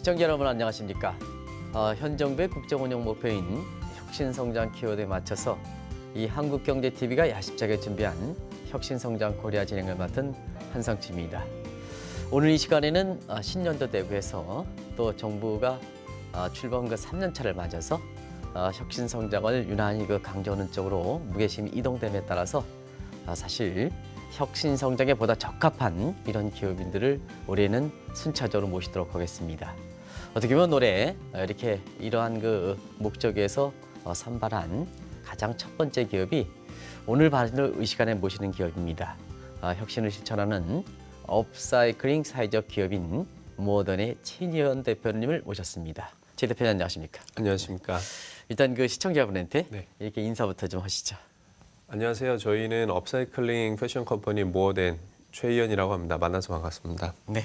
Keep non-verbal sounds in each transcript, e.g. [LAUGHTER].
시청자 여러분 안녕하십니까? 어, 현 정부의 국정운영 목표인 혁신성장 키워드에 맞춰서 이 한국경제TV가 야심차게 준비한 혁신성장 코리아 진행을 맡은 한상치입니다. 오늘 이 시간에는 어, 신년도 대구에서 또 정부가 어, 출범그 3년차를 맞아서 어, 혁신성장을 유난히 그 강조하는 쪽으로 무게심이 이동됨에 따라서 사실 혁신성장에 보다 적합한 이런 기업인들을 올해는 순차적으로 모시도록 하겠습니다. 어떻게 보면 노래 어, 이렇게 이러한 그 목적에서 어, 선발한 가장 첫 번째 기업이 오늘 바로 이 시간에 모시는 기업입니다. 어, 혁신을 실천하는 업사이클링 사회적 기업인 모던의 최희연 대표님을 모셨습니다. 최 대표님 안녕하십니까? 안녕하십니까? 일단 그 시청자분한테 네. 이렇게 인사부터 좀 하시죠. 안녕하세요. 저희는 업사이클링 패션 컴퍼니 모어덴 최희연이라고 합니다. 만나서 반갑습니다. 네.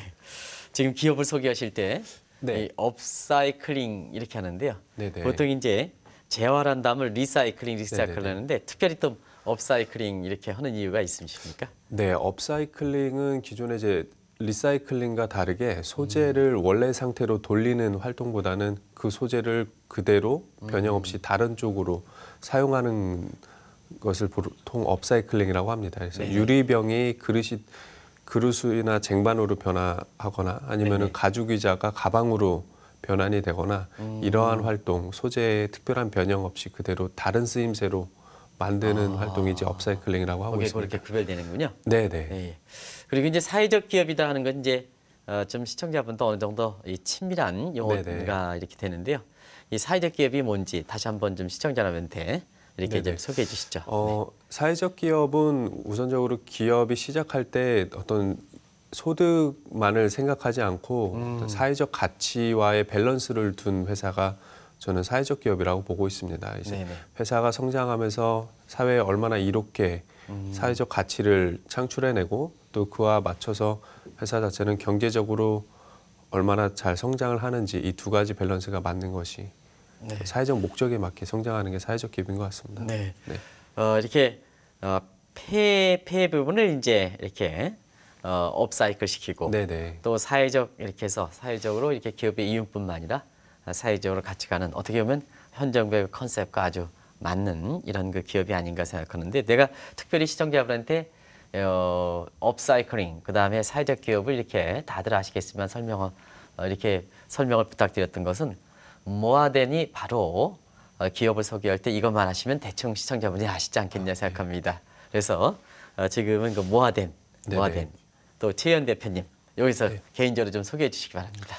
지금 기업을 소개하실 때 네. 이 업사이클링 이렇게 하는데요. 네네. 네. 보통 이제 재활한 다음을 리사이클링, 네, 네, 리사이클 네네. 하는데 특별히 또 업사이클링 이렇게 하는 이유가 있으십니까? 네, 업사이클링은 기존에 이제 리사이클링과 다르게 소재를 음. 원래 상태로 돌리는 활동보다는 그 소재를 그대로 변형 없이 음. 다른 쪽으로 사용하는 것을 보통 업사이클링이라고 합니다. 그래서 네네. 유리병이 그릇이 그릇이나 쟁반으로 변화하거나 아니면은 가죽 의자가 가방으로 변환이 되거나 음. 이러한 활동 소재의 특별한 변형 없이 그대로 다른 쓰임새로 만드는 아. 활동이 이제 업사이클링이라고 하고 있습니다. 그렇게 구별되는군요. 네네. 예. 그리고 이제 사회적 기업이다 하는 건 이제 어, 좀 시청자분도 어느 정도 이 친밀한 용어가 이렇게 되는데요. 이 사회적 기업이 뭔지 다시 한번 좀 시청자분한테 이렇게 네 소개해 주시죠. 어, 네. 사회적 기업은 우선적으로 기업이 시작할 때 어떤 소득만을 생각하지 않고 음. 사회적 가치와의 밸런스를 둔 회사가 저는 사회적 기업이라고 보고 있습니다. 이제 네네. 회사가 성장하면서 사회에 얼마나 이롭게 음. 사회적 가치를 창출해내고 또 그와 맞춰서 회사 자체는 경제적으로 얼마나 잘 성장을 하는지 이 두 가지 밸런스가 맞는 것이 네. 사회적 목적에 맞게 성장하는 게 사회적 기업인것 같습니다. 네. 네. 어, 이렇게 어, 폐, 폐 부분을 이제 이렇게 어, 업사이클 시키고 네네. 네. 또 사회적 이렇게 해서 사회적으로 이렇게 기업의 이윤뿐만 아니라 사회적으로 같이 가는 어떻게 보면 현 정부의 컨셉과 아주 맞는 이런 그 기업이 아닌가 생각하는데 내가 특별히 시청자분한테 어, 업사이클링 그다음에 사회적 기업을 이렇게 다들 아시겠지만 설명을 어, 이렇게 설명을 부탁드렸던 것은 모아덴이 바로 어, 기업을 소개할 때 이것만 하시면 대충 시청자분이 아시지 않겠냐 아, 예. 생각합니다. 그래서 어, 지금은 그 모아덴, 네, 네. 모아덴, 또 최현 대표님 여기서 네. 개인적으로 좀 소개해 주시기 바랍니다.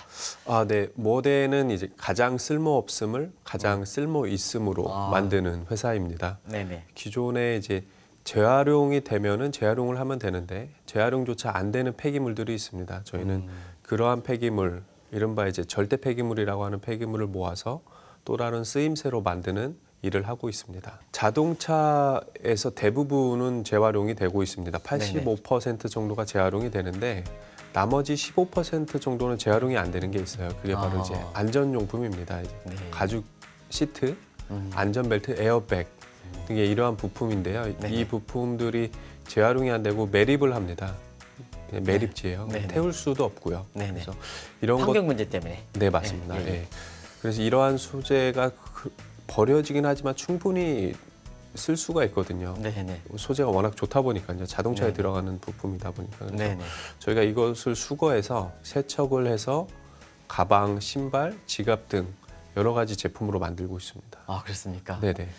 아, 네. 모덴은 이제 가장 쓸모 없음을 가장 음. 쓸모 있음으로 아. 만드는 회사입니다. 네네. 네. 기존에 이제 재활용이 되면은 재활용을 하면 되는데 재활용조차 안 되는 폐기물들이 있습니다. 저희는 음. 그러한 폐기물 이른바 이제 절대 폐기물이라고 하는 폐기물을 모아서 또 다른 쓰임새로 만드는 일을 하고 있습니다. 자동차에서 대부분은 재활용이 되고 있습니다. 85% 정도가 재활용이 되는데 나머지 15% 정도는 재활용이 안 되는 게 있어요. 그게 바로 아. 이제 안전용품입니다. 이제 네. 가죽 시트, 음. 안전벨트, 에어백 등의 이러한 부품인데요. 네이 부품들이 재활용이 안 되고 매립을 합니다. 네, 매립지예요. 네. 네 태울 수도 없고요. 네, 네 그래서 이런 환경 것... 문제 때문에. 네 맞습니다. 네. 그래서 이러한 소재가 그 버려지긴 하지만 충분히 쓸 수가 있거든요. 네네. 소재가 워낙 좋다 보니까 이제 자동차에 네네. 들어가는 부품이다 보니까 그래 저희가 이것을 수거해서 세척을 해서 가방, 신발, 지갑 등 여러 가지 제품으로 만들고 있습니다. 아 그렇습니까? 네네.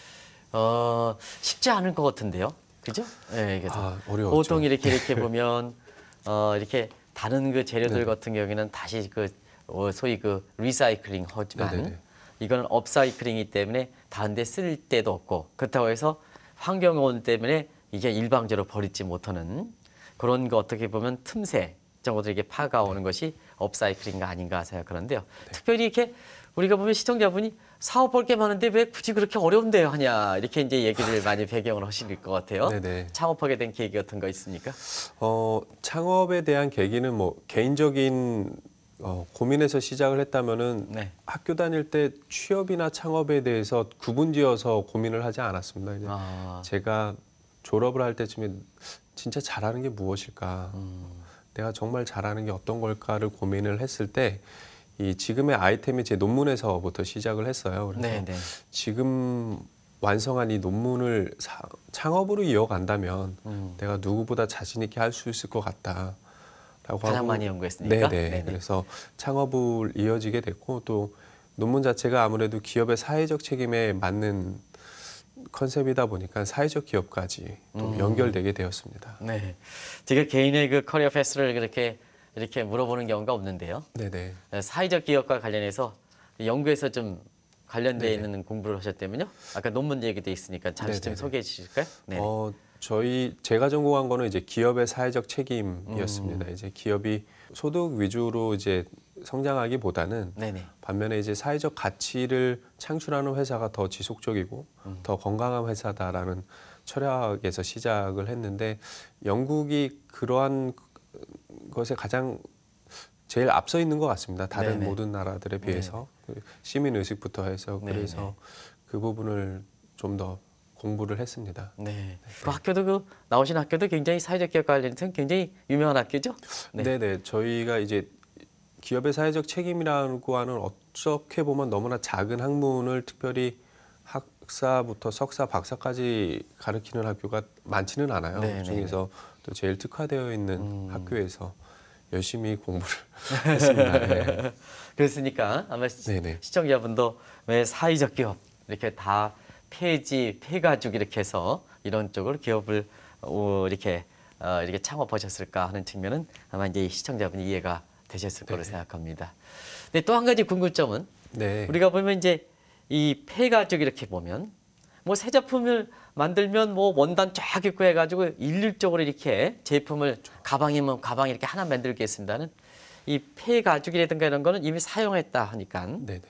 어 쉽지 않을 것 같은데요. 그죠? 네, 아, 어려웠 보통 이렇게 이렇게 [LAUGHS] 보면 어, 이렇게 다른 그 재료들 네. 같은 경우에는 다시 그 어, 소위 그 리사이클링 하지만 네, 이거는 업사이클링이기 때문에 다른 데 쓸 데도 없고 그렇다고 해서 환경오염 때문에 이게 일방적으로 버리지 못하는 그런 거 어떻게 보면 틈새 정도들 이게 파가 오는 네. 것이 업사이클링가 아닌가 생각하는데요. 네. 특별히 이렇게 우리가 보면 시청자분이 사업할 게 많은데 왜 굳이 그렇게 어려운데요 하냐 이렇게 이제 얘기를 많이 배경을 하실 것 같아요. 네네. 네. 창업하게 된 계기 같은 거 있습니까? 어, 창업에 대한 계기는 뭐 개인적인 어, 고민에서 시작을 했다면은 네. 학교 다닐 때 취업이나 창업에 대해서 구분지어서 고민을 하지 않았습니다. 이제 아. 제가 졸업을 할 때쯤에 진짜 잘하는 게 무엇일까, 음. 내가 정말 잘하는 게 어떤 걸까를 고민을 했을 때이 지금의 아이템이 제 논문에서부터 시작을 했어요. 그래서 네, 네. 지금 완성한 이 논문을 사, 창업으로 이어간다면 음. 내가 누구보다 자신 있게 할 수 있을 것 같다. 라고 가장 하고, 많이 연구했으니까. 네네. 네네. 네. 그래서 창업을 이어지게 됐고 또 논문 자체가 아무래도 기업의 사회적 책임에 맞는 컨셉이다 보니까 사회적 기업까지 또 음. 연결되게 되었습니다. 네, 되게 개인의 그 커리어 패스를 그렇게 이렇게 물어보는 경우가 없는데요. 네네. 네, 사회적 기업과 관련해서 연구에서 좀 관련되어 있는 공부를 하셨다면요. 아까 논문 얘기도 있으니까 잠시 네좀 소개해 주실까요? 네. 어, 저희 제가 전공한 거는 이제 기업의 사회적 책임이었습니다. 음. 이제 기업이 소득 위주로 이제 성장하기보다는 네네. 반면에 이제 사회적 가치를 창출하는 회사가 더 지속적이고 음. 더 건강한 회사다라는 철학에서 시작을 했는데 영국이 그러한 것에 가장 제일 앞서 있는 것 같습니다. 다른 네네. 모든 나라들에 네. 비해서 그 시민 의식부터 해서 그래서 네네. 그 부분을 좀 더 공부를 했습니다. 네. 네. 그 학교도 그 나오신 학교도 굉장히 사회적 기업 관련해서 굉장히 유명한 학교죠? 네, 네. 저희가 이제 기업의 사회적 책임이라고 하는 어떻게 보면 너무나 작은 학문을 특별히 학사부터 석사, 박사까지 가르치는 학교가 많지는 않아요. 네, 그 중에서 또 제일 특화되어 있는 음. 학교에서 열심히 공부를 [LAUGHS] 했습니다. 네. 그랬으니까 아마 네네. 시청자분도 왜 사회적 기업 이렇게 다 폐지 폐가죽 이렇게 해서 이런 쪽으로 기업을 어, 이렇게 어, 이렇게 창업하셨을까 하는 측면은 아마 이제 시청자분이 이해가 되셨을 네. 거로 생각합니다. 근데 또 한 가지 궁금점은 네. 우리가 보면 이제 이 폐가죽 이렇게 보면 뭐새 제품을 만들면 뭐 원단 쫙 있고 해가지고 일률적으로 이렇게 제품을 가방이면 뭐 가방 이렇게 하나 만들겠습니다는 이 폐가죽이라든가 이런 거는 이미 사용했다 하니까 네네.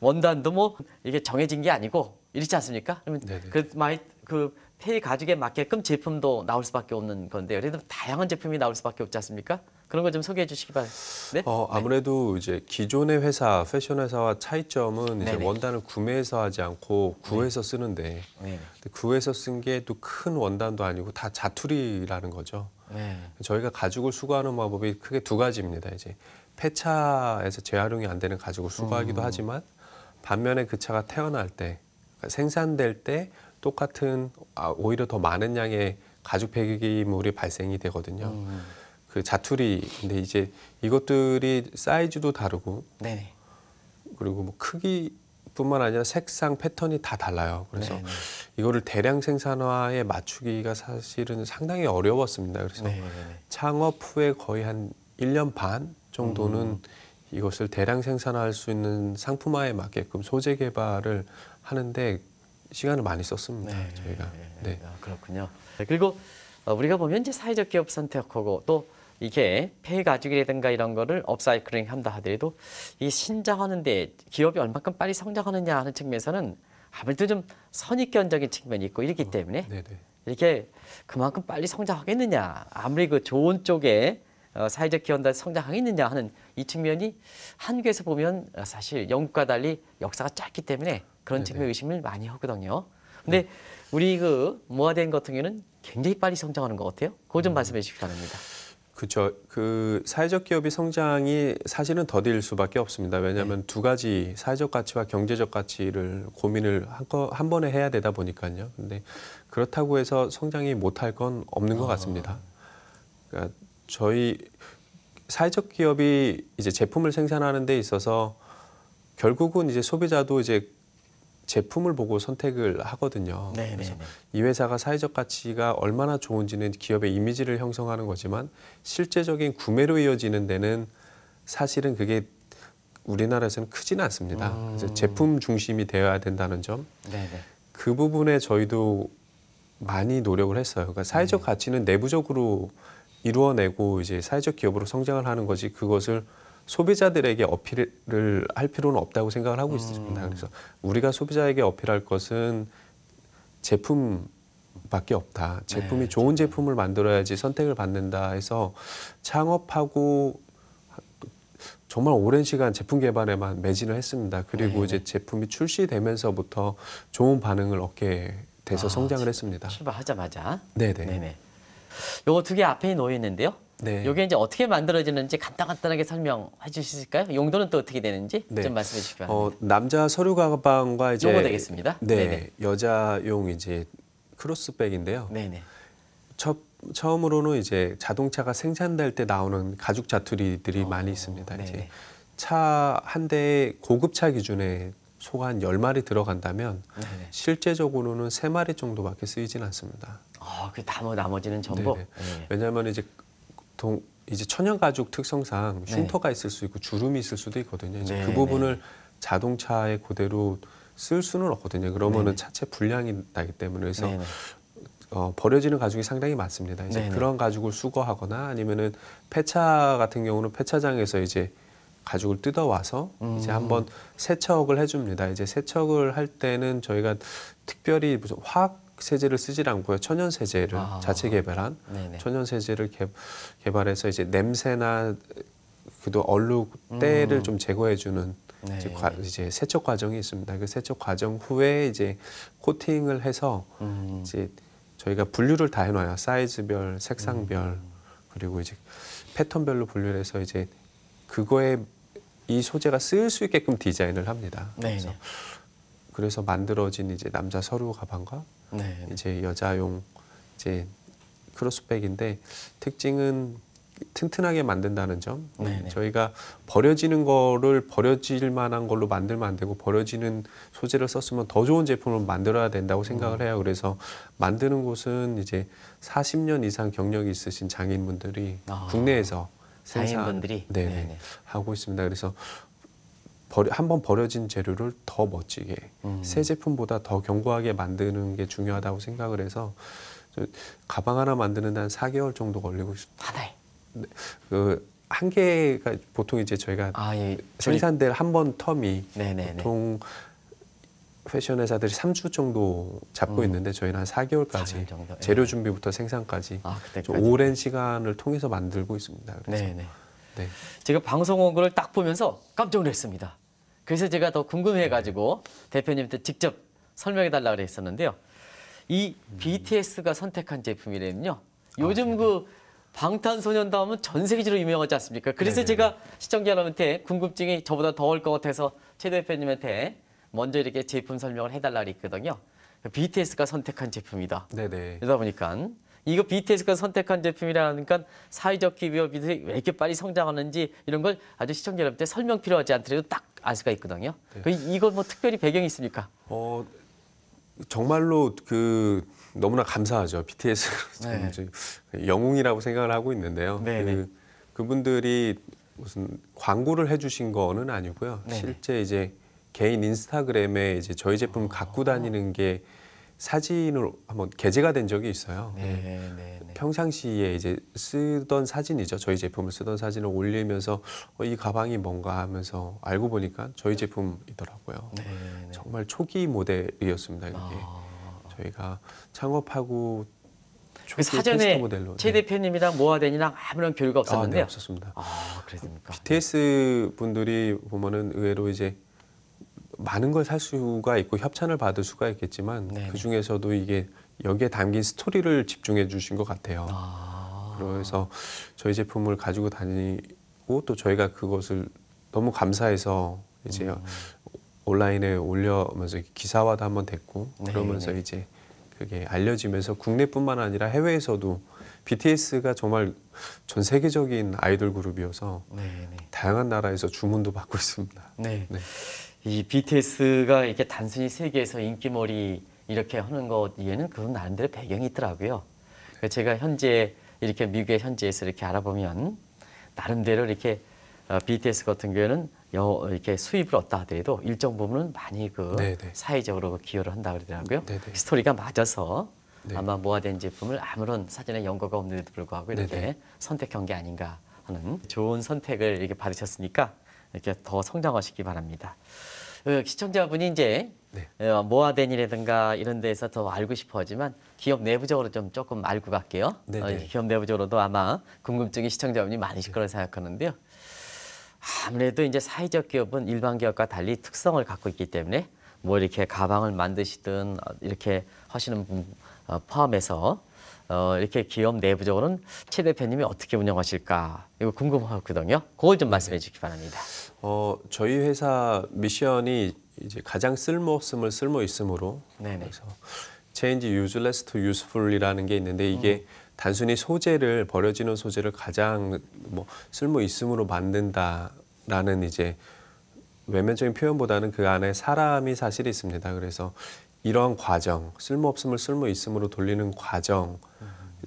원단도 뭐 이게 정해진 게 아니고 이렇지 않습니까? 그러면 네네. 그 마이 그 폐가죽에 맞게끔 제품도 나올 수밖에 없는 건데요. 그래도 다양한 제품이 나올 수밖에 없지 않습니까? 그런 걸 좀 소개해 주시기 바랍니다. 네? 어, 네. 아무래도 네. 이제 기존의 회사, 패션 회사와 차이점은 네네. 원단을 구매해서 하지 않고 구해서 네. 쓰는데 네. 구해서 쓴 게 또 큰 원단도 아니고 다 자투리라는 거죠. 네. 저희가 가죽을 수거하는 방법이 크게 두 가지입니다. 이제 폐차에서 재활용이 안 되는 가죽을 수거하기도 음. 하지만 반면에 그 차가 태어날 때 그러니까 생산될 때 똑같은 아, 오히려 더 많은 양의 가죽 폐기물이 발생이 되거든요. 음. 그 자투리인데 이제 이것들이 사이즈도 다르고 네네. 그리고 뭐 크기뿐만 아니라 색상 패턴이 다 달라요. 그래서 네네. 이거를 대량 생산화에 맞추기가 사실은 상당히 어려웠습니다. 그래서 네네. 네, 네. 창업 후에 거의 한 1년 반 정도는 음. 이것을 대량 생산화할 수 있는 상품화에 맞게끔 소재 개발을 하는데 시간을 많이 썼습니다. 네, 저희가. 네. 아, 그렇군요. 그리고 어, 우리가 보면 이제 사회적 기업 선택하고 또 이게 폐 가죽이라든가 이런 거를 업사이클링 한다 하더라도 이 신장하는데 기업이 얼만큼 빨리 성장하느냐 하는 측면에서는 아무래도 좀 선입견적인 측면이 있고 이렇기 어, 때문에 어, 이렇게 그만큼 빨리 성장하겠느냐 아무리 그 좋은 쪽에 어, 사회적 기원단 성장하겠느냐 하는 이 측면이 한국에서 보면 사실 영국과 달리 역사가 짧기 때문에 그런 네네. 측면 의심을 많이 하거든요. 근데 네. 우리 그모아된 같은 경우는 굉장히 빨리 성장하는 것 같아요. 그거 좀 음. 말씀해 주시기 바랍니다. 그렇죠. 그 사회적 기업의 성장이 사실은 더딜 수밖에 없습니다. 왜냐하면 네. 두 가지 사회적 가치와 경제적 가치를 고민을 한꺼, 한 번에 해야 되다 보니까요. 근데 그렇다고 해서 성장이 못할 건 없는 것 아. 같습니다. 그러니까 저희 사회적 기업이 이제 제품을 생산하는 데 있어서 결국은 이제 소비자도 이제 제품을 보고 선택을 하거든요. 네네네. 네, 그래서 네. 이 회사가 사회적 가치가 얼마나 좋은지는 기업의 이미지를 형성하는 거지만 실제적인 구매로 이어지는 데는 사실은 그게 우리나라에서는 크지는 않습니다. 음. 그래서 제품 중심이 되어야 된다는 점. 네네. 네. 그 부분에 저희도 많이 노력을 했어요. 그러니까 사회적 네. 가치는 내부적으로 이루어내고 이제 사회적 기업으로 성장을 하는 거지 그것을 소비자들에게 어필을 할 필요는 없다고 생각을 하고 있습니다. 음. 그래서 우리가 소비자에게 어필할 것은 제품 밖에 없다. 제품이 네, 좋은 정말. 제품을 만들어야지 선택을 받는다 해서 창업하고 정말 오랜 시간 제품 개발에만 매진을 했습니다. 그리고 네. 이제 제품이 출시되면서부터 좋은 반응을 얻게 돼서 아, 성장을 했습니다. 출발하자마자. 네네. 네네. 요거 두 개 앞에 놓여 있는데요. 네. 요게 이제 어떻게 만들어지는지 간단간단하게 설명해 주실까요? 용도는 또 어떻게 되는지 네. 좀 말씀해 주시기 어, 바랍니다. 어, 남자 서류 가방과 이제 요거 되겠습니다. 네, 네네. 네. 여자용 이제 크로스백인데요. 네네. 네. 첫 처음으로는 이제 자동차가 생산될 때 나오는 가죽 자투리들이 어, 많이 있습니다. 네네. 이제 네. 차한 대에 고급차 기준에 소가 한 열마리 들어간다면 네네. 실제적으로는 세마리 정도밖에 쓰이진 않습니다. 아, 그 나머, 나머지는 전부? 네 왜냐하면 이제 동, 이제 천연가죽 특성상 흉터가 네. 있을 수 있고 주름이 있을 수도 있거든요. 이제 그 네, 부분을 네. 자동차에 그대로 쓸 수는 없거든요. 그러면은 차체 불량이 나기 때문에 그래서 어, 버려지는 가죽이 상당히 많습니다. 이제 네 그런 가죽을 수거하거나 아니면은 폐차 같은 경우는 폐차장에서 이제 가죽을 뜯어와서 음. 이제 한번 세척을 해줍니다. 이제 세척을 할 때는 저희가 특별히 무슨 화학 세제를 쓰질 않고요. 천연 세제를 아. 자체 개발한 네네. 천연 세제를 개, 개발해서 이제 냄새나 그도 얼룩 때를 음. 좀 제거해주는 네. 이제, 과, 이제, 세척 과정이 있습니다. 그 세척 과정 후에 이제 코팅을 해서 음. 이제 저희가 분류를 다 해놔요. 사이즈별, 색상별 음. 그리고 이제 패턴별로 분류를 해서 이제 그거에 이 소재가 쓰일 수 있게끔 디자인을 합니다. 네. 그래서 그래서 만들어진 이제 남자 서류 가방과 네. 이제 여자용 이제 크로스백인데 특징은 튼튼하게 만든다는 점. 네네. 음, 네. 저희가 버려지는 거를 버려질 만한 걸로 만들면 안 되고 버려지는 소재를 썼으면 더 좋은 제품을 만들어야 된다고 생각을 음. 해요. 그래서 만드는 곳은 이제 40년 이상 경력이 있으신 장인분들이 아, 국내에서 장인분들이 네, 네, 네, 하고 있습니다. 그래서 한번 버려진 재료를 더 멋지게 음. 새 제품보다 더 견고하게 만드는 게 중요하다고 생각을 해서 가방 하나 만드는데 한 4개월 정도 걸리고 싶나에 네, 그한 개가 보통 이제 저희가 아, 예. 생산될 한 번 텀이 네네네. 보통 패션 회사들이 3주 정도 잡고 음. 있는데 저희는 한 4개월까지 4개월 예. 재료 준비부터 생산까지 아, 오랜 시간을 통해서 만들고 있습니다. 그래서. 네네. 네. 제가 방송국을 딱 보면서 깜짝 놀랐습니다. 그래서 제가 더 궁금해가지고 네. 대표님한테 직접 설명해달라고 그랬었는데요이 음. BTS가 선택한 제품이라면요. 아, 요즘 아, 그 방탄소년단 하면 전 세계적으로 유명하지 않습니까? 그래서 네네. 제가 시청자 여러분한테 궁금증이 저보다 더울 것 같아서 최 대표님한테 먼저 이렇게 제품 설명을 해달라 그랬거든요. 그 BTS가 선택한 제품이다. 네네. 이러다 보니까 이거 BTS가 선택한 제품이라니까 사회적 기업이 왜 이렇게 빨리 성장하는지 이런 걸 아주 시청자 여러분께 설명 필요하지 않더라도 딱 알 수가 있거든요. 네. 이거 뭐 특별히 배경이 있습니까? 어, 정말로 그 너무나 감사하죠. BTS 네. 영웅이라고 생각을 하고 있는데요. 네, 그, 네. 그분들이 무슨 광고를 해주신 거는 아니고요. 네, 네. 실제 이제 개인 인스타그램에 이제 저희 제품 아. 갖고 다니는 게 사진으로 한번 게재가 된 적이 있어요. 네 네. 네, 네, 네. 평상시에 이제 쓰던 사진이죠. 저희 제품을 쓰던 사진을 올리면서 어, 이 가방이 뭔가 하면서 알고 보니까 저희 네. 제품이더라고요. 정말 초기 모델이었습니다. 이게 아... 저희가 창업하고 그 사전에 모델로, 최 대표님이랑 모아덴이랑 뭐 아무런 교류가 아, 없었는데요. 아, 없었습니다. 아, 그랬습니까? BTS 분들이 보면은 의외로 이제 많은 걸 살 수가 있고 협찬을 받을 수가 있겠지만 네네. 그 중에서도 이게 여기에 담긴 스토리를 집중해 주신 것 같아요. 아. 그래서 저희 제품을 가지고 다니고 또 저희가 그것을 너무 감사해서 이제 음. 온라인에 올려면서 기사화도 한번 됐고 네, 그러면서 네네. 이제 그게 알려지면서 국내뿐만 아니라 해외에서도 BTS가 정말 전 세계적인 아이돌 그룹이어서 네네. 네. 다양한 나라에서 주문도 받고 있습니다. 네. 네. 이 BTS가 이렇게 단순히 세계에서 인기몰이 이렇게 하는 것 이에는 그런 나름대로 배경이 있더라고요. 그러니까 제가 현재 이렇게 미국의 현지에서 이렇게 알아보면 나름대로 이렇게 BTS 어, 같은 경우는 이렇게 수입을 얻다 하더라도 일정 부분은 많이 그 네네. 네. 사회적으로 그 기여를 한다 그러더라고요. 네네. 네. 스토리가 맞아서 네네. 아마 모아된 제품을 아무런 사전에 연구가 없는데도 불구하고 이렇게 네, 선택한 게 아닌가 하는 좋은 선택을 이렇게 받으셨으니까 이렇게 더 성장하시기 바랍니다. 그 시청자분이 이제 네. 어, 모아덴이라든가 이런 데서 더 알고 싶어 하지만 기업 내부적으로 좀 조금 알고 갈게요. 네네. 어, 네. 기업 내부적으로도 아마 궁금증이 시청자분이 많으실 거라 생각하는데요. 아무래도 이제 사회적 기업은 일반 기업과 달리 특성을 갖고 있기 때문에 뭐 이렇게 가방을 만드시든 이렇게 하시는 분 포함해서 어, 이렇게 기업 내부적으로는 최 대표님이 어떻게 운영하실까 이거 궁금하거든요. 그걸 좀 말씀해 주시기 바랍니다. 어, 저희 회사 미션이 이제 가장 쓸모 없음을 쓸모 있음으로 그래서 change useless to useful이라는 게 있는데 이게 음. 단순히 소재를 버려지는 소재를 가장 뭐 쓸모 있음으로 만든다라는 이제 외면적인 표현보다는 그 안에 사람이 사실 있습니다. 그래서 이러한 과정, 쓸모 없음을 쓸모 있음으로 돌리는 과정,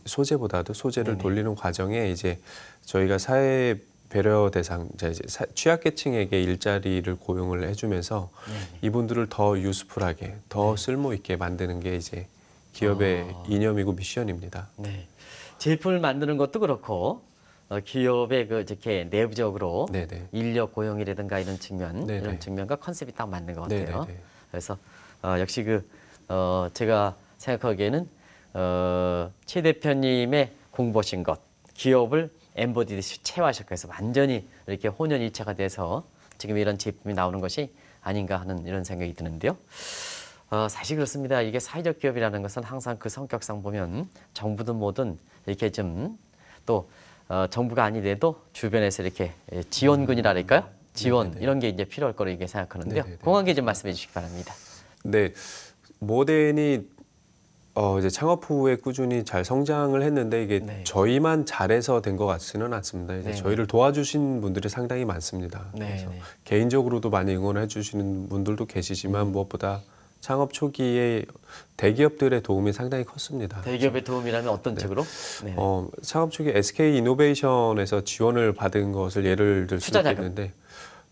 소재보다도 소재를 네네. 돌리는 과정에 이제 저희가 사회 배려 대상, 이제 취약계층에게 일자리를 고용을 해주면서 네네. 이분들을 더 유스풀하게, 더 네. 쓸모 있게 만드는 게 이제 기업의 어... 이념이고 미션입니다. 네. 제품을 만드는 것도 그렇고 어, 기업의 그 이렇게 내부적으로 네네. 인력 고용이라든가 이런 측면 네네. 이런 측면과 컨셉이 딱 맞는 것 같아요. 네네. 그래서 어, 역시 그 어, 제가 생각하기에는 어, 최 대표님의 공부하신 것, 기업을 엠보디드 체화시켜서 완전히 이렇게 혼연일체가 돼서 지금 이런 제품이 나오는 것이 아닌가 하는 이런 생각이 드는데요. 어, 사실 그렇습니다. 이게 사회적 기업이라는 것은 항상 그 성격상 보면 정부든 뭐든 이렇게 좀 또 어, 정부가 아니래도 주변에서 이렇게 예, 지원군이랄까요? 라 음. 지원 네네 네, 네. 이런 게 이제 필요할 거로 이게 생각하는데요. 네, 공학에 좀 말씀해 주시기 바랍니다. 네, 모덴이 어 이제 창업 후에 꾸준히 잘 성장을 했는데 이게 네. 저희만 잘해서 된 것 같지는 않습니다. 이제 네. 저희를 도와주신 분들이 상당히 많습니다. 네. 그래서 네. 개인적으로도 많이 응원해 주시는 분들도 계시지만 음. 무엇보다 창업 초기에 대기업들의 도움이 상당히 컸습니다. 대기업의 도움이라면 어떤 네. 쪽으로? 네, 네. 어, 창업 초기 SK 이노베이션에서 지원을 받은 것을 예를 들수있는데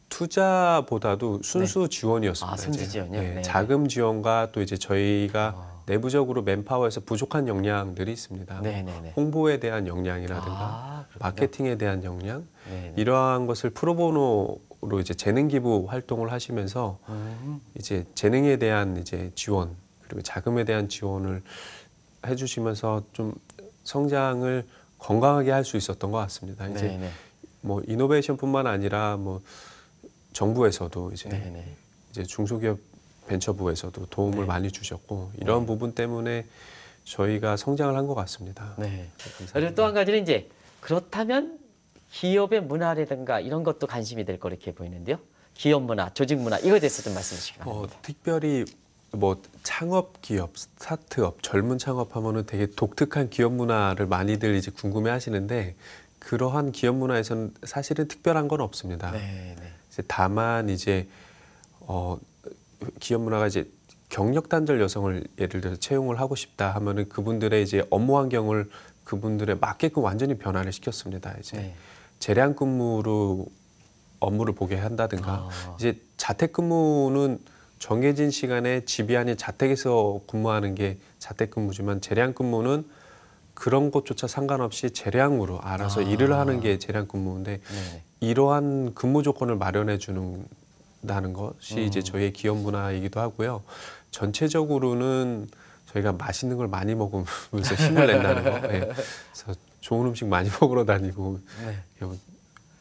투자보다도 순수 네. 지원이었습니다. 아, 순수 지원이요? 네, 네. 자금 지원과 또 이제 저희가 아. 내부적으로 맨파워에서 부족한 역량들이 있습니다. 네네네. 네, 네. 홍보에 대한 역량이라든가 아, 마케팅에 대한 역량 네네. 네. 이러한 것을 프로보노로 이제 재능 기부 활동을 하시면서 음. 이제 재능에 대한 이제 지원 그리고 자금에 대한 지원을 해주시면서 좀 성장을 건강하게 할 수 있었던 것 같습니다. 이제 네네. 뭐 이노베이션뿐만 아니라 뭐 정부에서도 이제 네네. 네. 이제 중소기업 벤처부에서도 도움을 네. 많이 주셨고 이런 네. 부분 때문에 저희가 성장을 한 것 같습니다. 네. 네 그리고 또 한 가지는 이제 그렇다면 기업의 문화라든가 이런 것도 관심이 될 거 이렇게 보이는데요. 기업 문화, 조직 문화 이거에 대해서 좀 말씀해 주시기 어, 바랍니다. 어, 특별히 뭐 창업 기업, 스타트업, 젊은 창업하면은 되게 독특한 기업 문화를 많이들 이제 궁금해 하시는데 그러한 기업 문화에서는 사실은 특별한 건 없습니다. 네, 네. 다만 이제 어, 기업 문화가 이제 경력 단절 여성을 예를 들어서 채용을 하고 싶다 하면은 그분들의 이제 업무 환경을 그분들의 맞게끔 완전히 변화를 시켰습니다. 이제 네. 재량 근무로 업무를 보게 한다든가 아. 이제 자택 근무는 정해진 시간에 집이 아닌 자택에서 근무하는 게 자택 근무지만 재량 근무는 그런 것조차 상관없이 재량으로 알아서 아. 일을 하는 게 재량 근무인데 네. 이러한 근무 조건을 마련해 주는다는 것이 음. 이제 저희의 기업 문화이기도 하고요. 전체적으로는 저희가 맛있는 걸 많이 먹으면서 [LAUGHS] 힘을 낸다는 거. 예. 그래서 좋은 음식 많이 먹으러 다니고 네.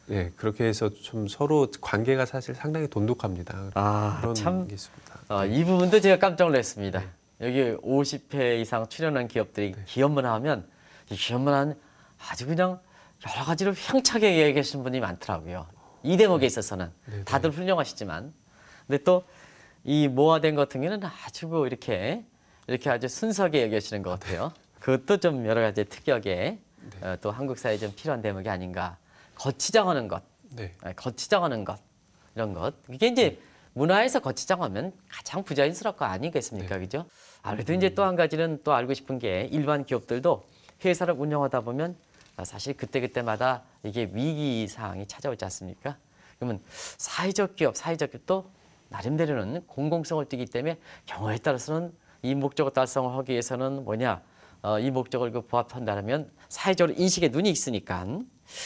예, 그렇게 해서 좀 서로 관계가 사실 상당히 돈독합니다. 아, 그런 참, 게 있습니다. 아, 이 부분도 제가 깜짝 놀랐습니다. 네. 여기 50회 이상 출연한 기업들이 네. 기업 문화 하면 이 기업 문화는 아주 그냥 여러 가지로 향차게 얘기하시는 분이 많더라고요. 이 대목에 네. 있어서는 네네. 네. 다들 훌륭하시지만 근데 또 이 모아된 같은 경우는 아주 뭐 이렇게 이렇게 아주 순수하게 얘기하시는 것 같아요. 네. 그것도 좀 여러 가지 특격에 네. 어, 또 한국 사회에 좀 필요한 대목이 아닌가. 거치장 하는 것, 네. 어, 거치장 하는 것 이런 것 이게 이제 네. 문화에서 거치장 하면 가장 부자연스럽울거 아니겠습니까, 그죠? 아무래도 음. 이제 또 한 가지는 또 알고 싶은 게 일반 기업들도 회사를 운영하다 보면 아, 사실 그때그때마다 이게 위기 상황이 찾아오지 않습니까? 그러면 사회적 기업, 사회적 기업도 나름대로는 공공성을 띠기 때문에 경우에 따라서는 이 목적을 달성 하기 위해서는 뭐냐 어, 이 목적을 그 부합한다면 사회적으로 인식에 눈이 있으니까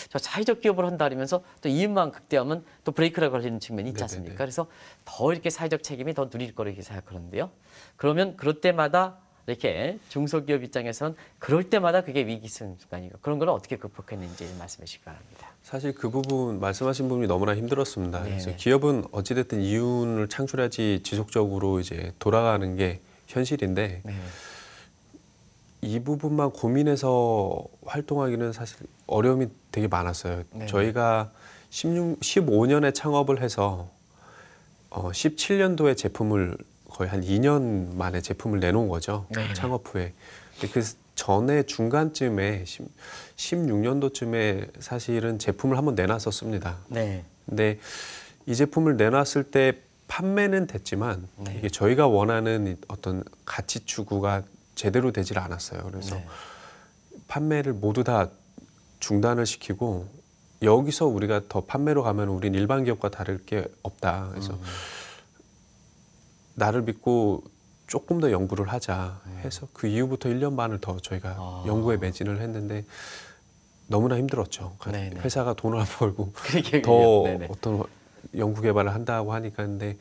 저 사회적 기업을 한다 면서또 이윤만 극대하면 또브레이크라 걸리는 측면이 있지 네, 네, 않습니까? 네네네. 그래서 더 이렇게 사회적 책임이 더 누릴 거라고 생각하는데요. 그러면 그럴 때마다 이렇게 중소기업 입장에선 그럴 때마다 그게 위기 순간이고 그런 걸 어떻게 극복했는지 말씀해 주시기 바랍니다. 사실 그 부분 말씀하신 부분이 너무나 힘들었습니다. 네. 그래서 기업은 어찌됐든 이윤을 창출하지 지속적으로 이제 돌아가는 게 현실인데 네네. 이 부분만 고민해서 활동하기는 사실 어려움이 되게 많았어요. 네네. 저희가 16, 15년에 창업을 해서 어, 17년도에 제품을 거의 한 2년 만에 제품을 내놓은 거죠. 네. 창업 후에. 그 전에 중간쯤에 16년도쯤에 사실은 제품을 한번 내놨었습니다. 네. 근데 이 제품을 내놨을 때 판매는 됐지만 네. 이게 저희가 원하는 어떤 가치 추구가 제대로 되질 않았어요. 그래서 네. 판매를 모두 다 중단을 시키고 여기서 우리가 더 판매로 가면 우린 일반 기업과 다를 게 없다. 그래서 음. 나를 믿고 조금 더 연구를 하자 네. 해서 그 이후부터 1년 반을 더 저희가 아. 연구에 매진을 했는데 너무나 힘들었죠. 네네. 네. 회사가 돈을 안 벌고 [LAUGHS] 그 더 네네. 네. 어떤 연구 개발을 한다고 하니까 근데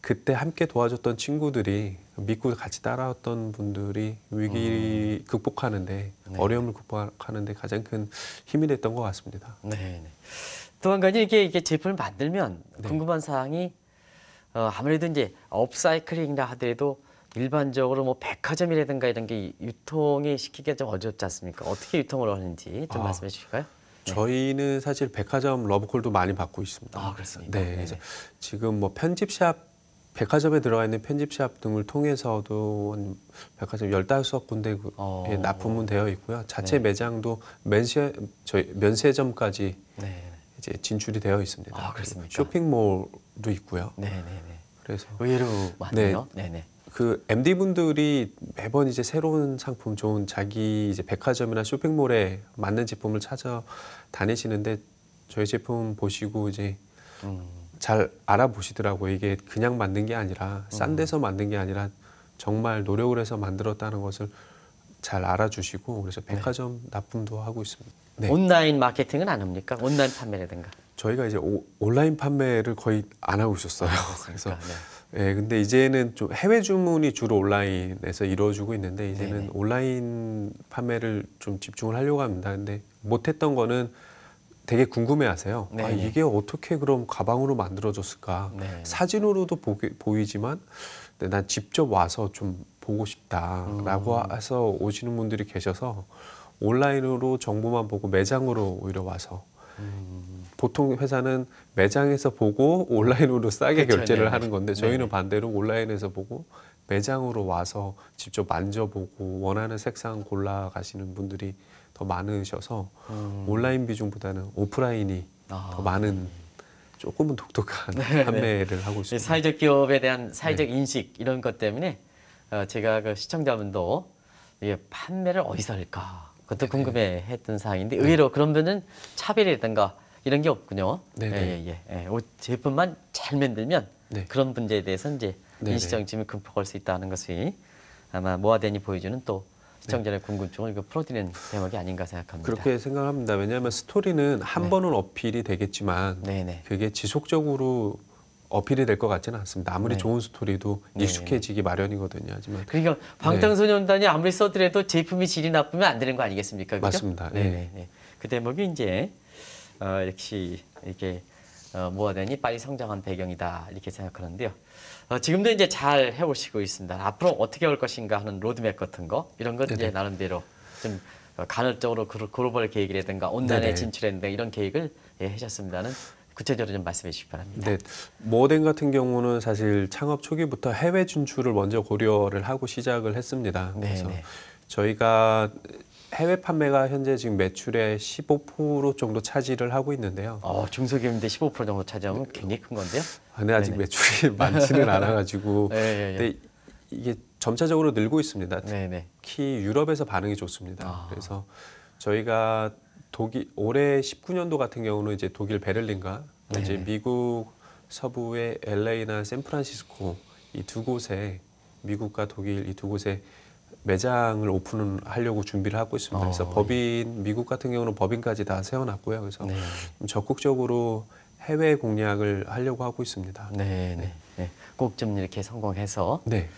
그때 함께 도와줬던 친구들이 믿고 같이 따라왔던 분들이 위기 음. 극복하는데 네네. 어려움을 극복하는데 가장 큰 힘이 됐던 것 같습니다. 네. 또 한 가지 이게, 이게 제품을 만들면 네. 궁금한 사항이 어, 아무래도 이제 업사이클링이라 하더라도 일반적으로 뭐 백화점이라든가 이런 게 유통이 시키기가 좀 어렵지 않습니까? 어떻게 유통을 하는지 좀 아, 말씀해 주실까요? 네. 저희는 사실 백화점 러브콜도 많이 받고 있습니다. 아, 그렇습니다. 네. 네네. 지금 뭐 편집샵 백화점에 들어가 있는 편집샵 등을 통해서도 백화점 열다 군데에 어... 납품은 되어 있고요. 자체 네. 매장도 면세 저희 면세점까지 네. 이제 진출이 되어 있습니다. 아, 그렇습니까? 쇼핑몰도 있고요. 네, 네, 네. 그래서 의외로 네. 많네요. 네, 네. 그 MD 분들이 매번 이제 새로운 상품 좋은 자기 이제 백화점이나 쇼핑몰에 맞는 제품을 찾아 다니시는데 저희 제품 보시고 이제 음. 잘 알아보시더라고요. 이게 그냥 만든 게 아니라 싼 음. 데서 만든 게 아니라 정말 노력을 해서 만들었다는 것을 잘 알아주시고 그래서 백화점 네. 납품도 하고 있습니다. 네. 온라인 마케팅은 안 합니까? 온라인 판매라든가. 저희가 이제 오, 온라인 판매를 거의 안 하고 있었어요. 아, [LAUGHS] 그래서 그러니까, 네. 예, 근데 이제는 좀 해외 주문이 주로 온라인에서 이루어지고 있는데 이제는 네네. 온라인 판매를 좀 집중을 하려고 합니다. 근데 못했던 거는 되게 궁금해하세요. 아, 이게 어떻게 그럼 가방으로 만들어졌을까? 네. 사진으로도 보기, 보이지만 난 직접 와서 좀 보고 싶다라고 음. 해서 오시는 분들이 계셔서 온라인으로 정보만 보고 매장으로 오히려 와서 음. 보통 회사는 매장에서 보고 온라인으로 싸게 그렇 결제를 네. 하는 건데 저희는 네. 반대로 온라인에서 보고 매장으로 와서 직접 만져보고 원하는 색상 골라 가시는 분들이 더 많으셔서 음. 온라인 비중보다는 오프라인이 아. 더 많은 조금은 독특한 [LAUGHS] 네, 네, 판매를 하고 있습니다. 사회적 기업에 대한 사회적 네. 인식 이런 것 때문에 어, 제가 그 시청자분도 이게 판매를 어디서 할까 그것도 네. 궁금해 했던 사항인데 네. 의외로 그러면은 차별이라든가 이런 게 없군요. 네, 네. 예, 예, 예. 옷 제품만 잘 만들면 네. 그런 문제에 대해서 이제 인식정치이 극복할 수 있다는 것이 아마 모아덴이 보여주는 또 시청자의 네. 궁금증을 풀어드리는 대목이 아닌가 생각합니다. 그렇게 생각합니다. 왜냐하면 스토리는 한 네. 번은 어필이 되겠지만 네네. 그게 지속적으로 어필이 될 것 같지는 않습니다. 아무리 네. 좋은 스토리도 네. 익숙해지기 마련이거든요. 하지만 그러니까 네. 방탄소년단이 아무리 써더라도 제품이 질이 나쁘면 안 되는 거 아니겠습니까? 그죠? 맞습니다. 네, 네. 네. 그 대목이 이제 어, 역시 이렇게 어, 모아다니 빨리 성장한 배경이다 이렇게 생각하는데요. 어, 지금도 이제 잘 해오시고 있습니다. 앞으로 어떻게 올 것인가 하는 로드맵 같은 거 이런 것네 이제 나름대로 좀 어, 간헐적으로 글로벌 계획이라든가 온난에 진출했는데 이런 계획을 예, 하셨습니다는 구체적으로 좀 말씀해 주시기 바랍니다. 네. 모덴 같은 경우는 사실 창업 초기부터 해외 진출을 먼저 고려를 하고 시작을 했습니다. 네, 그래서 네네. 저희가 해외 판매가 현재 지금 매출의 15% 정도 차지를 하고 있는데요. 어, 중소기업인데 15% 정도 차지하면 네. 굉장히 큰 건데요. 아, 근데 아직 네네. 네. 매출이 [LAUGHS] 많지는 않아가지고. 네, [LAUGHS] 이게 점차적으로 늘고 있습니다. 네네. 네. 특히 유럽에서 반응이 좋습니다. 아. 그래서 저희가 독일 올해 19년도 같은 경우는 이제 독일 베를린과 네. 이제 미국 서부의 LA나 샌프란시스코 이 두 곳에 미국과 독일 이 두 곳에 매장을 오픈을 하려고 준비를 하고 있습니다. 그래서 어. 법인 미국 같은 경우는 법인까지 다 세워놨고요. 그래서 네. 적극적으로 해외 공략을 하려고 하고 있습니다. 네, 네. 네. 꼭 좀 이렇게 성공해서 네.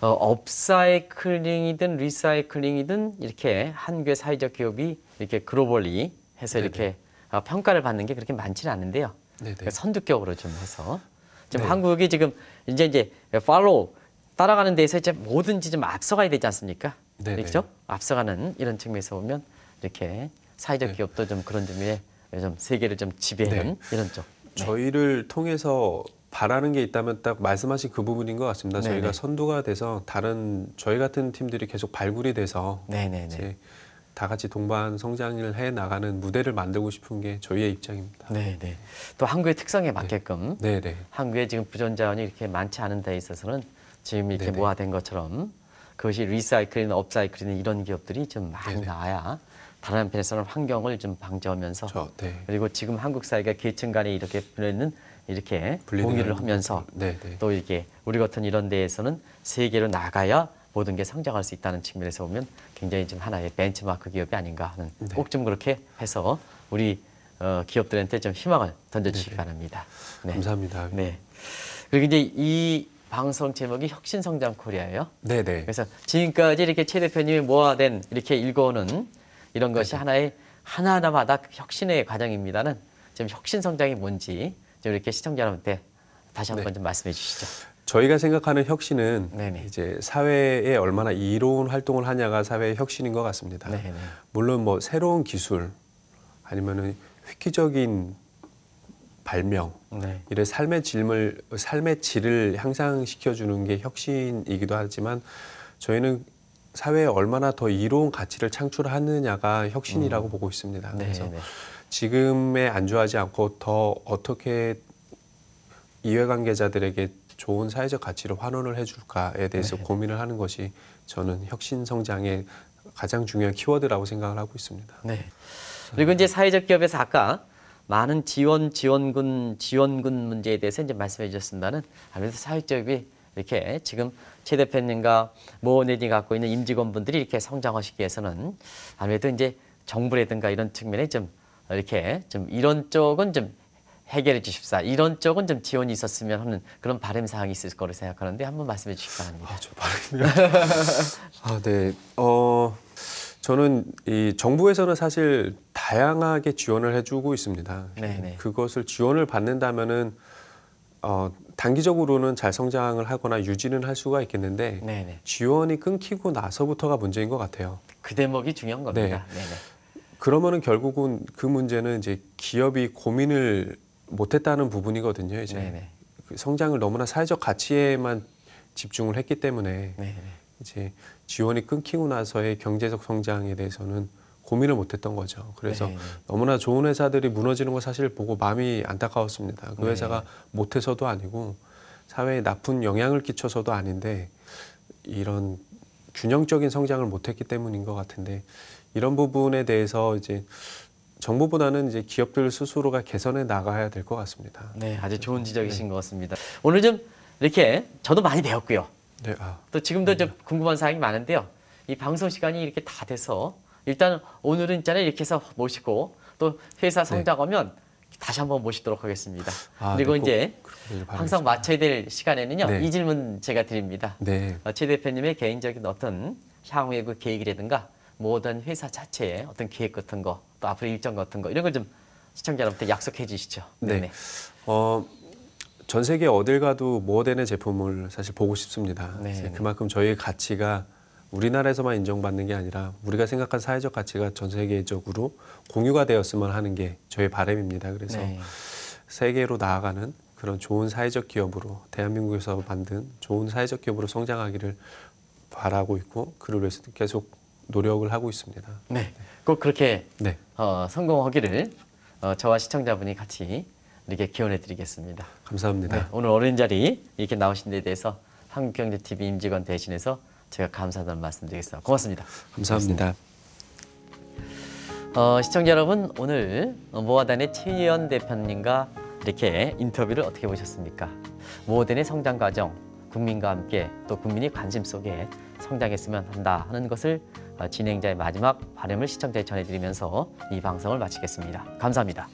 어, 업사이클링이든 리사이클링이든 이렇게 한국 사회적 기업이 이렇게 글로벌리 해서 이렇게 어, 평가를 받는 게 그렇게 많지는 않은데요. 그러니까 선두격으로 좀 해서 지금 네. 한국이 지금 이제 이제 팔로우 따라가는 데에서 이제 뭐든지 좀 앞서가야 되지 않습니까? 네네. 그렇죠? 앞서가는 이런 측면에서 보면 이렇게 사회적 네. 기업도 좀 그런 점에 좀 세계를 좀 지배하는 네. 이런 쪽. 네. 저희를 통해서 바라는 게 있다면 딱 말씀하신 그 부분인 것 같습니다. 네네. 저희가 네. 선두가 돼서 다른 저희 같은 팀들이 계속 발굴이 돼서 네네네. 네, 네. 다 같이 동반 성장을 해 나가는 무대를 만들고 싶은 게 저희의 입장입니다. 네, 네. 또 한국의 특성에 맞게끔 네, 네. 한국에 지금 부전 자원이 이렇게 많지 않은 데 있어서는 지금 이렇게 네네. 모아된 것처럼 그것이 리사이클이나 업사이클이나 이런 기업들이 좀 많이 네네. 나와야 다른 한편에서는 환경을 좀 방조하면서 저, 그렇죠. 네. 그리고 지금 한국 사회가 계층 간에 이렇게 분해 있는 이렇게 공유를 하면서 네, 네. 또 이렇게 우리 같은 이런 데에서는 세계로 나가야 모든 게 성장할 수 있다는 측면에서 보면 굉장히 지금 하나의 벤치마크 기업이 아닌가 하는 네. 꼭좀 그렇게 해서 우리 어, 기업들한테 좀 희망을 던져주시기 네, 네 바랍니다. 네. 감사합니다. 네. 그리고 이제 이 방송 제목이 혁신성장 코리아예요. 네네. 네. 그래서 지금까지 이렇게 최 대표님이 모아낸 이렇게 읽어오는 이런 것이 네네. 네. 하나의 하나하나마다 그 혁신의 과정입니다는 지금 혁신성장이 뭔지 이렇게 시청자 여러분께 다시 한번 네. 좀 말씀해 주시죠. 저희가 생각하는 혁신은 네네. 이제 사회에 얼마나 이로운 활동을 하냐가 사회의 혁신인 것 같습니다. 네네. 물론 뭐 새로운 기술 아니면은 획기적인 발명 네. 이래 삶의 질을 삶의 질을 향상시켜 주는 게 혁신이기도 하지만 저희는 사회에 얼마나 더 이로운 가치를 창출하느냐가 혁신이라고 음. 보고 있습니다. 네네. 그래서 지금에 안주하지 않고 더 어떻게 이해관계자들에게 좋은 사회적 가치를 환원을 해줄까에 대해서 네. 고민을 하는 것이 저는 혁신 성장의 가장 중요한 키워드라고 생각을 하고 있습니다. 네. 그리고 이제 사회적 기업에서 아까 많은 지원 지원군 지원군 문제에 대해서 이제 말씀해 주셨습니다는 아무래도 사회적 이 이렇게 지금 최 대표님과 모원회이 갖고 있는 임직원분들이 이렇게 성장하시기 위해서는 아무래도 이제 정부라든가 이런 측면에 좀 이렇게 좀 이런 쪽은 좀 해결해 주십사. 이런 쪽은 좀 지원이 있었으면 하는 그런 바램 사항이 있을 거로 생각하는데 한번 말씀해 주시기 바랍니다. 아, 저 바람이요. [LAUGHS] 아, 네. 어, 저는 이 정부에서는 사실 다양하게 지원을 해주고 있습니다. 네네. 네. 그것을 지원을 받는다면은 어, 단기적으로는 잘 성장을 하거나 유지는 할 수가 있겠는데 네네. 네. 지원이 끊기고 나서부터가 문제인 것 같아요. 그 대목이 중요한 겁니다. 네. 네네. 네. 그러면은 결국은 그 문제는 이제 기업이 고민을 못했다는 부분이거든요. 이제 네네. 그 성장을 너무나 사회적 가치에만 집중을 했기 때문에 네네. 이제 지원이 끊기고 나서의 경제적 성장에 대해서는 고민을 못했던 거죠. 그래서 네네. 너무나 좋은 회사들이 무너지는 거 사실 보고 마음이 안타까웠습니다. 그 네. 회사가 못해서도 아니고 사회에 나쁜 영향을 끼쳐서도 아닌데 이런 균형적인 성장을 못했기 때문인 것 같은데 이런 부분에 대해서 이제 정부보다는 이제 기업들 스스로가 개선해 나가야 될 것 같습니다. 네, 아주 좋은 지적이신 네. 것 같습니다. 오늘 좀 이렇게 저도 많이 배웠고요. 네, 아, 또 지금도 네. 좀 궁금한 사항이 많은데요. 이 방송 시간이 이렇게 다 돼서 일단 오늘은 있잖아요 이렇게 해서 모시고 또 회사 성장하면 네. 다시 한번 모시도록 하겠습니다. 아, 네, 그리고 이제 항상 맞춰야 될 시간에는요 네. 이 질문 제가 드립니다. 네. 어, 최 대표님의 개인적인 어떤 향후의 그 계획이라든가 모든 회사 자체에 어떤 기획 같은 거, 또 앞으로 일정 같은 거 이런 걸 좀 시청자 여러분께 약속해 주시죠. 네. 어, 전 세계 어딜 가도 모어덴의 제품을 사실 보고 싶습니다. 네. 그만큼 저희의 가치가 우리나라에서만 인정받는 게 아니라 우리가 생각한 사회적 가치가 전 세계적으로 공유가 되었으면 하는 게저희 바람입니다. 그래서 네. 세계로 나아가는 그런 좋은 사회적 기업으로 대한민국에서 만든 좋은 사회적 기업으로 성장하기를 바라고 있고 그를 위해서 계속 노력을 하고 있습니다. 네, 꼭 그렇게 네. 어, 성공하기를 어, 저와 시청자분이 같이 이렇게 기원해 드리겠습니다. 감사합니다. 네, 오늘 어른 자리 이렇게 나오신 데 대해서 한국경제TV 임직원 대신해서 제가 감사하다는 말씀드리겠습니다. 고맙습니다. 감사합니다. 어, 시청자 여러분 오늘 모아단의 최예원 대표님과 이렇게 인터뷰를 어떻게 보셨습니까? 모아단의 성장 과정, 국민과 함께 또국민의 관심 속에 성장했으면 한다 하는 것을 어, 진행자의 마지막 발음을 시청자에 전해드리면서 이 방송을 마치겠습니다. 감사합니다.